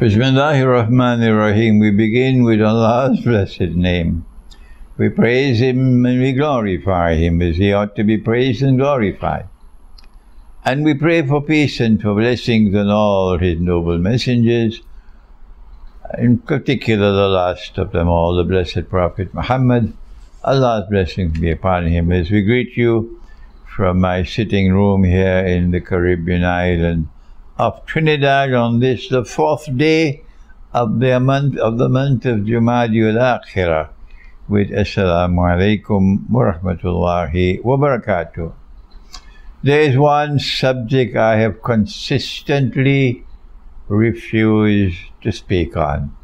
Bismillahirrahmanirrahim. We begin with Allah's blessed name. We praise Him and we glorify Him as He ought to be praised and glorified. And we pray for peace and for blessings on all His noble messengers, in particular the last of them all, the blessed Prophet Muhammad. Allah's blessings be upon him as we greet you from my sitting room here in the Caribbean island of Trinidad on this, the fourth day of the month of the month of Jumadil Akhirah with Assalamu alaikum wa rahmatullahi wa barakatuh. There is one subject I have consistently refused to speak on.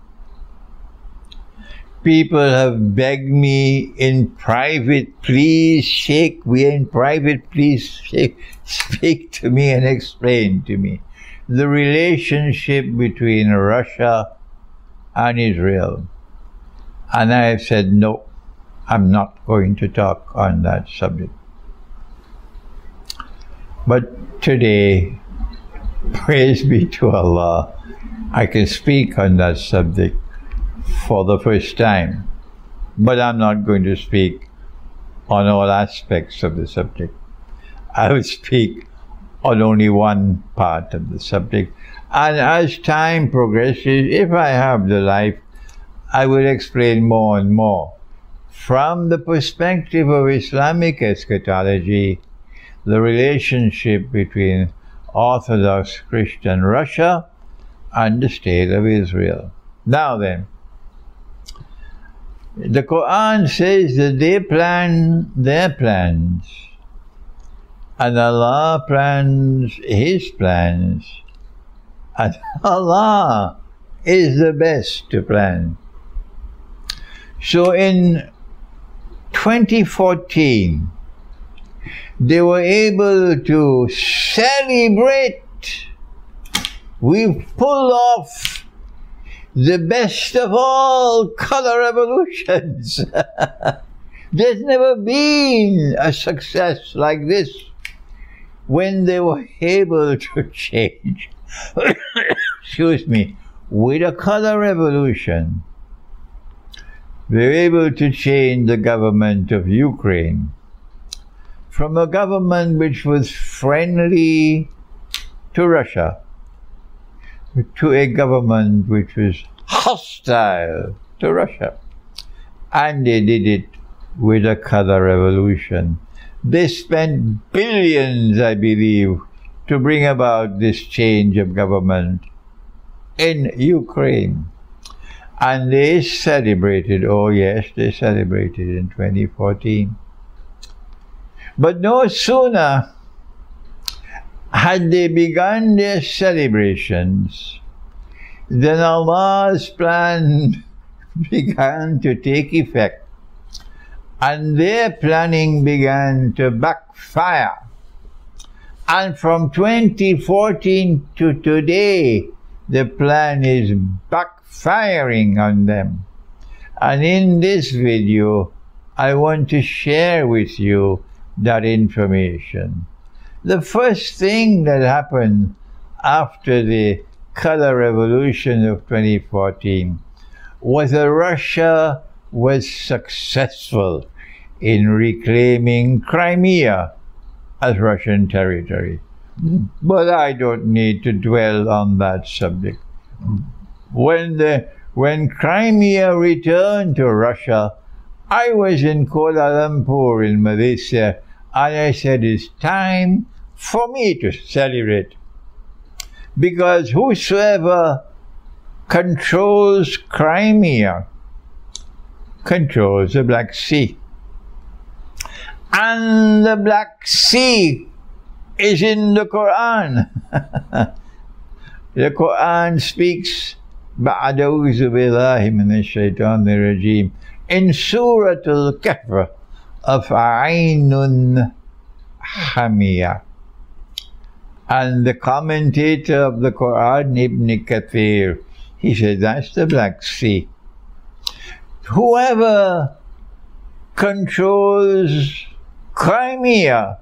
People have begged me in private, please shake, we in private, please shake, speak to me and explain to me the relationship between Russia and Israel. And I have said, no, I'm not going to talk on that subject. But today, praise be to Allah, I can speak on that subject for the first time. But I'm not going to speak on all aspects of the subject. I will speak on only one part of the subject. And as time progresses, if I have the life, I will explain more and more. From the perspective of Islamic eschatology, the relationship between Orthodox Christian Russia and the state of Israel. Now then, the Quran says that they plan their plans and Allah plans His plans, and Allah is the best to plan. So in 2014, they were able to celebrate. We pulled off the best of all color revolutions. There's never been a success like this when they were able to change, excuse me, with a color revolution, they were able to change the government of Ukraine from a government which was friendly to Russia to a government which was hostile to Russia. And they did it with a color revolution. They spent billions, I believe, to bring about this change of government in Ukraine. And they celebrated, oh yes, they celebrated in 2014. But no sooner had they begun their celebrations than Allah's plan began to take effect and their planning began to backfire. And from 2014 to today, the plan is backfiring on them. And in this video, I want to share with you that information. The first thing that happened after the color revolution of 2014 was a Russia was successful in reclaiming Crimea as Russian territory. But I don't need to dwell on that subject. When, the, when Crimea returned to Russia, I was in Kuala Lumpur in Malaysia and I said it's time for me to celebrate. Because whosoever controls Crimea controls the Black Sea. And the Black Sea is in the Quran. the Quran speaks بالله in Surah Al-Kahf of Ainun Hamiyah. And the commentator of the Quran, Ibn Kathir, he said, that's the Black Sea whoever controls Crimea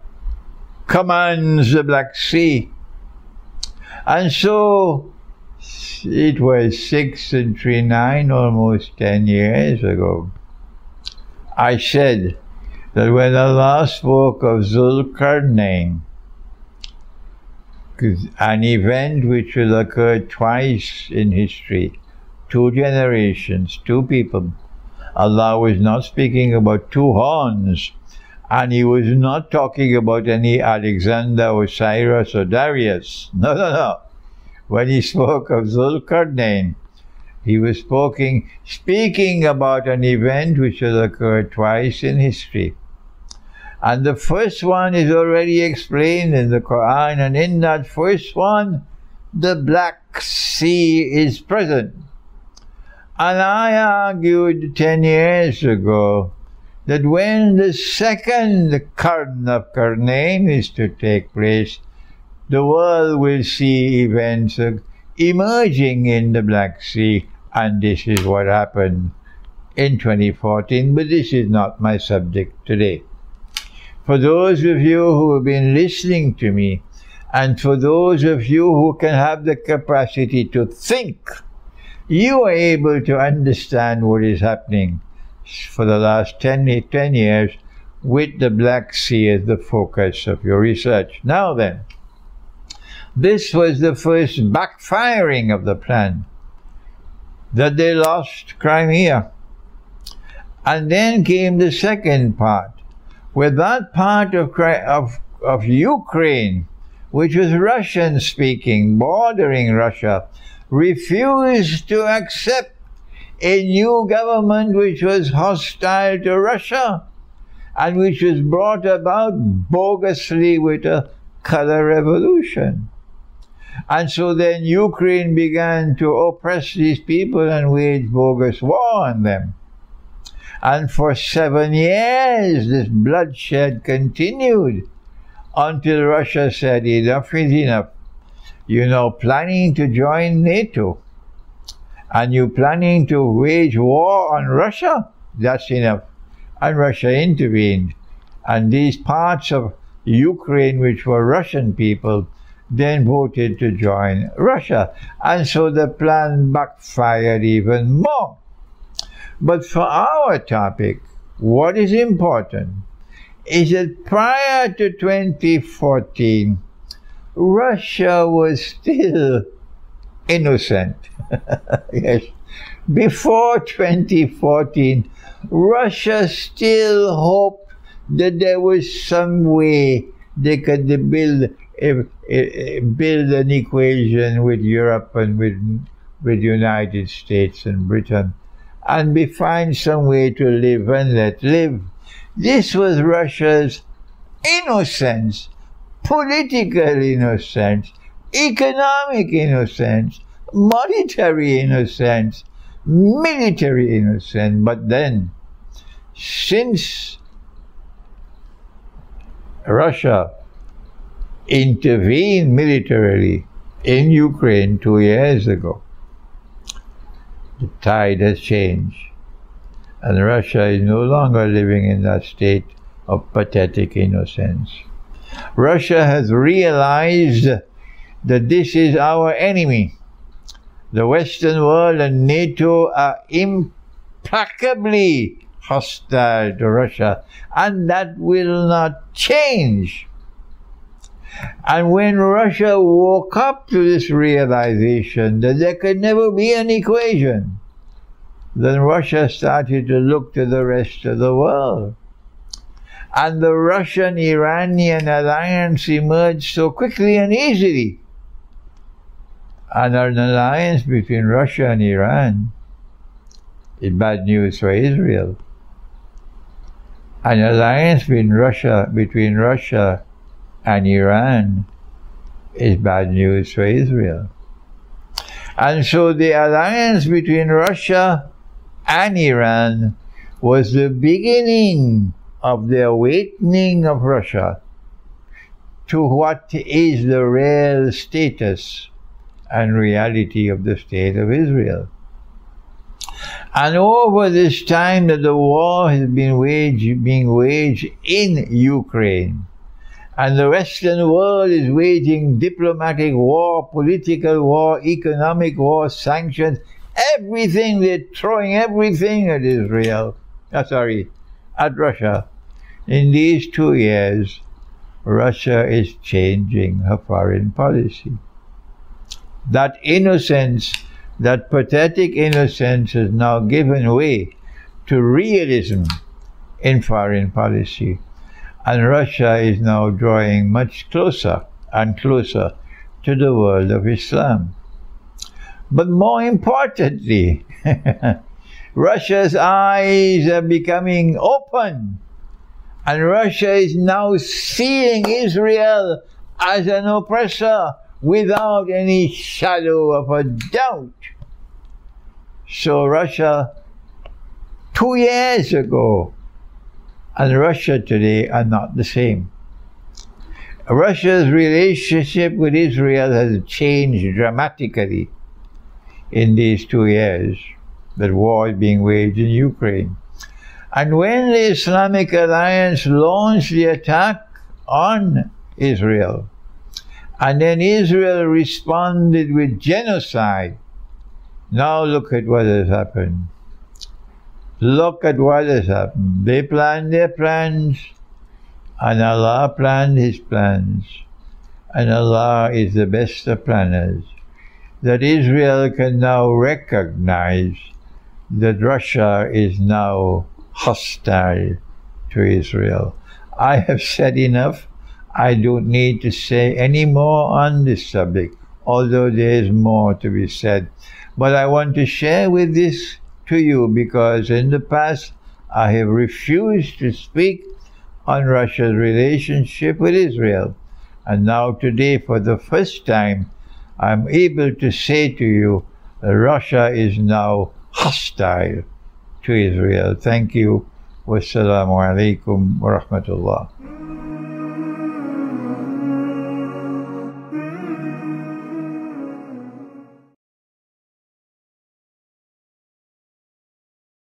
commands the Black Sea. And so it was six and three nine, almost 10 years ago. I said that when Allah spoke of Zulkarnain, an event which will occur twice in history, two generations, two people, Allah was not speaking about two horns, and he was not talking about any Alexander or Cyrus or Darius. No, no, no. When he spoke of Zulkarnain, he was speaking, speaking about an event which has occurred twice in history. And the first one is already explained in the Quran, and in that first one, the Black Sea is present. And I argued 10 years ago that when the second Karn of Karnaim is to take place, the world will see events emerging in the Black Sea, and this is what happened in 2014, but this is not my subject today. For those of you who have been listening to me, and for those of you who can have the capacity to think, you are able to understand what is happening for the last 10, 10 years with the Black Sea as the focus of your research. Now then, this was the first backfiring of the plan that they lost Crimea. And then came the second part, where that part of, of, of Ukraine, which was Russian speaking, bordering Russia, refused to accept a new government which was hostile to Russia and which was brought about bogusly with a color revolution. And so then Ukraine began to oppress these people and wage bogus war on them. And for seven years, this bloodshed continued until Russia said, enough is enough you know, planning to join NATO and you're planning to wage war on Russia, that's enough. And Russia intervened. And these parts of Ukraine, which were Russian people, then voted to join Russia. And so the plan backfired even more. But for our topic, what is important is that prior to 2014, Russia was still innocent. yes. Before 2014, Russia still hoped that there was some way they could build a, eh, a, eh, eh, build an equation with Europe and with with United States and Britain, and we find some way to live and let live. This was Russia's innocence political innocence, economic innocence, monetary innocence, military innocence. But then, since Russia intervened militarily in Ukraine two years ago, the tide has changed. And Russia is no longer living in that state of pathetic innocence. Russia has realized that this is our enemy. The Western world and NATO are implacably hostile to Russia, and that will not change. And when Russia woke up to this realization that there could never be an equation, then Russia started to look to the rest of the world and the Russian Iranian alliance emerged so quickly and easily. And an alliance between Russia and Iran is bad news for Israel. An alliance between Russia, between Russia and Iran is bad news for Israel. And so the alliance between Russia and Iran was the beginning of the awakening of Russia to what is the real status and reality of the state of Israel. And over this time that the war has been waged, being waged in Ukraine, and the Western world is waging diplomatic war, political war, economic war, sanctions, everything, they're throwing everything at Israel. Oh, sorry, at Russia. In these two years, Russia is changing her foreign policy. That innocence, that pathetic innocence, has now given way to realism in foreign policy. And Russia is now drawing much closer and closer to the world of Islam. But more importantly, Russia's eyes are becoming open, and Russia is now seeing Israel as an oppressor without any shadow of a doubt. So Russia, two years ago, and Russia today are not the same. Russia's relationship with Israel has changed dramatically in these two years that war is being waged in Ukraine. And when the Islamic Alliance launched the attack on Israel, and then Israel responded with genocide, now look at what has happened. Look at what has happened. They planned their plans, and Allah planned His plans, and Allah is the best of planners. That Israel can now recognize that Russia is now hostile to Israel. I have said enough. I don't need to say any more on this subject, although there is more to be said. But I want to share with this to you because in the past I have refused to speak on Russia's relationship with Israel. And now, today, for the first time, I'm able to say to you Russia is now hostile to Israel. Thank you. Wassalamu alaikum wa rahmatullah.